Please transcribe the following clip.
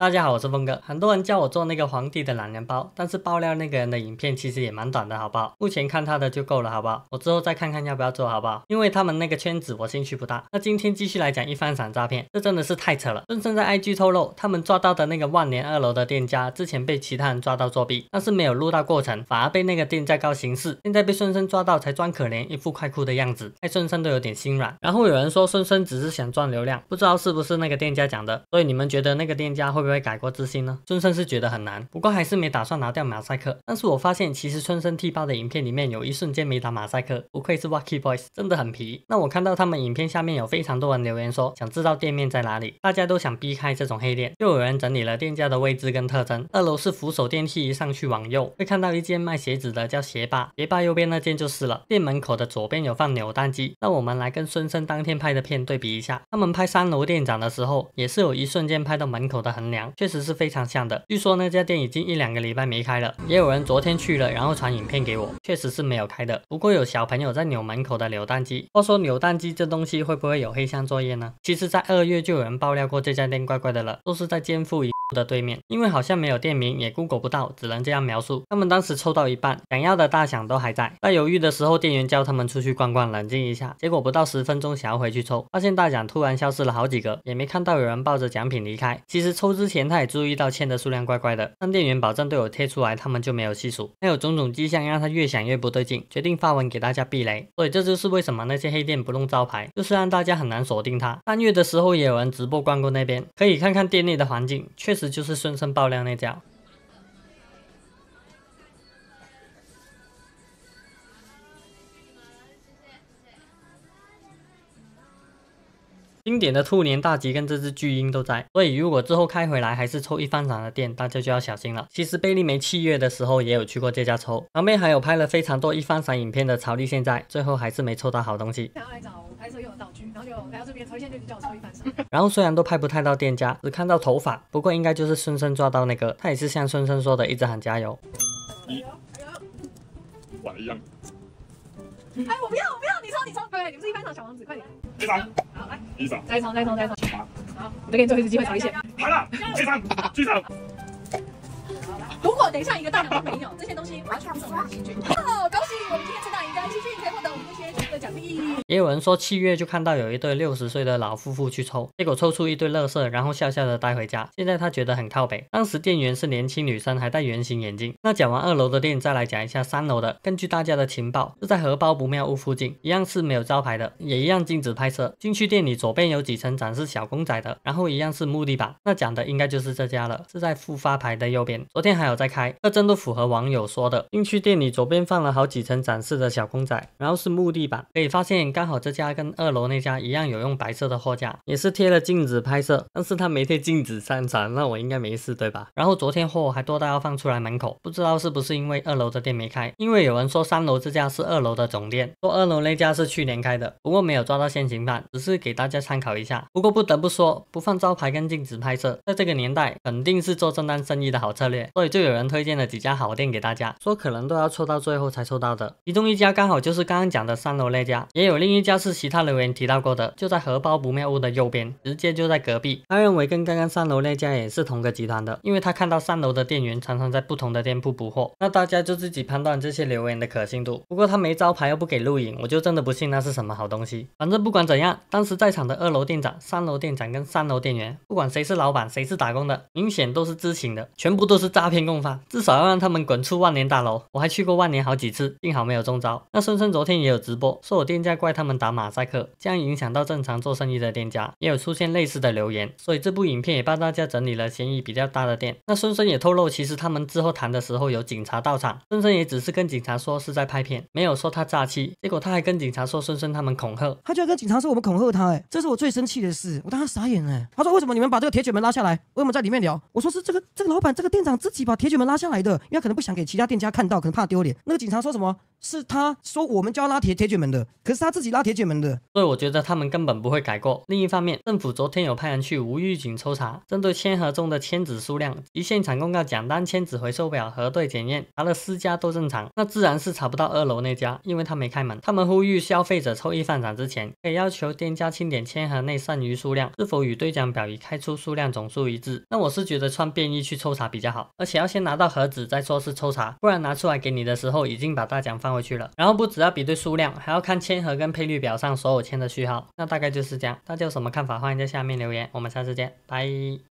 大家好，我是峰哥。很多人叫我做那个皇帝的懒人包，但是爆料那个人的影片其实也蛮短的，好不好？目前看他的就够了，好不好？我之后再看看要不要做，好不好？因为他们那个圈子我兴趣不大。那今天继续来讲一番伞诈骗，这真的是太扯了。顺生在 IG 透露，他们抓到的那个万年二楼的店家，之前被其他人抓到作弊，但是没有录到过程，反而被那个店家告刑事。现在被顺生抓到才装可怜，一副快哭的样子，害顺生都有点心软。然后有人说顺生只是想赚流量，不知道是不是那个店家讲的。所以你们觉得那个店家会不会？会改过自新呢？孙生是觉得很难，不过还是没打算拿掉马赛克。但是我发现，其实春生剃疤的影片里面有一瞬间没打马赛克，不愧是 w a c k y Boys，真的很皮。那我看到他们影片下面有非常多人留言说想知道店面在哪里，大家都想避开这种黑店，又有人整理了店家的位置跟特征。二楼是扶手电梯，一上去往右会看到一间卖鞋子的，叫鞋霸，鞋霸右边那间就是了。店门口的左边有放扭蛋机。那我们来跟孙生当天拍的片对比一下，他们拍三楼店长的时候，也是有一瞬间拍到门口的横梁。确实是非常像的。据说那家店已经一两个礼拜没开了，也有人昨天去了，然后传影片给我，确实是没有开的。不过有小朋友在扭门口的扭蛋机。话说扭蛋机这东西会不会有黑箱作业呢？其实，在二月就有人爆料过这家店怪怪的了，都是在肩负一。的对面，因为好像没有店名，也 Google 不到，只能这样描述。他们当时抽到一半，想要的大奖都还在。在犹豫的时候，店员叫他们出去逛逛，冷静一下。结果不到十分钟，想要回去抽，发现大奖突然消失了好几个，也没看到有人抱着奖品离开。其实抽之前他也注意到签的数量怪怪的，但店员保证都有贴出来，他们就没有细数。还有种种迹象让他越想越不对劲，决定发文给大家避雷。所以这就是为什么那些黑店不弄招牌，就是让大家很难锁定他。三月的时候也有人直播逛过那边，可以看看店内的环境，确实。就是顺顺爆量那家，经典的兔年大吉跟这只巨婴都在，所以如果之后开回来还是抽一帆赏的店，大家就要小心了。其实贝利梅七月的时候也有去过这家抽，旁边还有拍了非常多一帆赏影片的曹丽，现在最后还是没抽到好东西。拍摄又有道具，然后就来到这边，抽线就是叫我抽一番赏。然后虽然都拍不太到店家，只看到头发，不过应该就是孙生抓到那个，他也是像孙生说的，一直喊加油。加油！加油！加油！哎，我不要，我不要，你抽，你抽，对，你们是一番赏小王子，快点。三，好来，一三，再抽，再抽，再抽。好，好，我再给你最后一次机会，尝一线。来了，第三，第三。如果等一下一个大奖都没有，这些东西完全不重要。哇，好恭喜我们今天做大赢家，继续前后的。也有人说七月就看到有一对六十岁的老夫妇去抽，结果抽出一堆乐色，然后笑笑的带回家。现在他觉得很靠北。当时店员是年轻女生，还戴圆形眼镜。那讲完二楼的店，再来讲一下三楼的。根据大家的情报，是在荷包不妙屋附近，一样是没有招牌的，也一样禁止拍摄。进去店里左边有几层展示小公仔的，然后一样是木地板。那讲的应该就是这家了，是在复发牌的右边。昨天还有在开，这真的符合网友说的。进去店里左边放了好几层展示的小公仔，然后是木地板。可以发现，刚好这家跟二楼那家一样有用白色的货架，也是贴了镜子拍摄，但是他没贴镜子上传，那我应该没事对吧？然后昨天货还多到要放出来门口，不知道是不是因为二楼的店没开，因为有人说三楼这家是二楼的总店，说二楼那家是去年开的，不过没有抓到现行犯，只是给大家参考一下。不过不得不说，不放招牌跟镜子拍摄，在这个年代肯定是做正当生意的好策略。所以就有人推荐了几家好店给大家，说可能都要抽到最后才抽到的，其中一家刚好就是刚刚讲的三楼。那家也有另一家是其他留言提到过的，就在荷包不妙屋的右边，直接就在隔壁。他认为跟刚刚三楼那家也是同个集团的，因为他看到三楼的店员常常在不同的店铺补货。那大家就自己判断这些留言的可信度。不过他没招牌又不给录影，我就真的不信那是什么好东西。反正不管怎样，当时在场的二楼店长、三楼店长跟三楼店员，不管谁是老板谁是打工的，明显都是知情的，全部都是诈骗共犯，至少要让他们滚出万年大楼。我还去过万年好几次，幸好没有中招。那孙孙昨天也有直播。说我店家怪他们打马赛克，这样影响到正常做生意的店家，也有出现类似的留言，所以这部影片也帮大家整理了嫌疑比较大的店。那孙孙也透露，其实他们之后谈的时候有警察到场，孙孙也只是跟警察说是在拍片，没有说他诈欺。结果他还跟警察说孙孙他们恐吓，他居然跟警察说我们恐吓他，哎，这是我最生气的事，我当时傻眼了。他说为什么你们把这个铁卷门拉下来，为什么在里面聊？我说是这个这个老板这个店长自己把铁卷门拉下来的，因为可能不想给其他店家看到，可能怕丢脸。那个警察说什么？是他说我们要拉铁铁卷门的，可是他自己拉铁卷门的，所以我觉得他们根本不会改过。另一方面，政府昨天有派人去无预警抽查，针对签盒中的签纸数量及现场公告奖单签纸回收表核对检验，拿了四家都正常，那自然是查不到二楼那家，因为他没开门。他们呼吁消费者抽一饭奖之前，可以要求店家清点签盒内剩余数量，是否与兑奖表已开出数量总数一致。那我是觉得穿便衣去抽查比较好，而且要先拿到盒子再说是抽查，不然拿出来给你的时候已经把大奖放。回去了，然后不只要比对数量，还要看签盒跟配率表上所有签的序号。那大概就是这样，大家有什么看法，欢迎在下面留言。我们下次见，拜。